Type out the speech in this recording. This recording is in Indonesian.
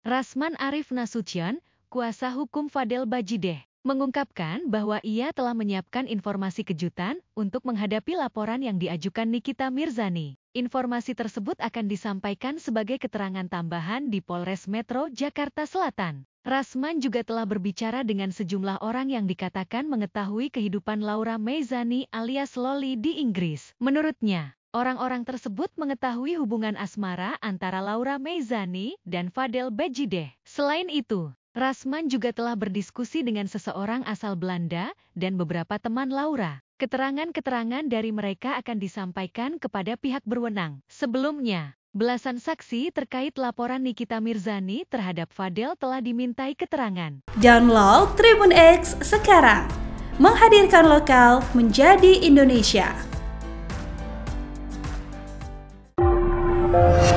Rasman Arif Nasution, kuasa hukum Fadel Bajideh, mengungkapkan bahwa ia telah menyiapkan informasi kejutan untuk menghadapi laporan yang diajukan Nikita Mirzani. Informasi tersebut akan disampaikan sebagai keterangan tambahan di Polres Metro Jakarta Selatan. Rasman juga telah berbicara dengan sejumlah orang yang dikatakan mengetahui kehidupan Laura Meizani alias Loli di Inggris. Menurutnya, Orang-orang tersebut mengetahui hubungan asmara antara Laura Meizani dan Fadel Bejide. Selain itu, Rasman juga telah berdiskusi dengan seseorang asal Belanda dan beberapa teman Laura. Keterangan-keterangan dari mereka akan disampaikan kepada pihak berwenang. Sebelumnya, belasan saksi terkait laporan Nikita Mirzani terhadap Fadel telah dimintai keterangan. Download Tribun X sekarang. Menghadirkan lokal menjadi Indonesia. Thank you.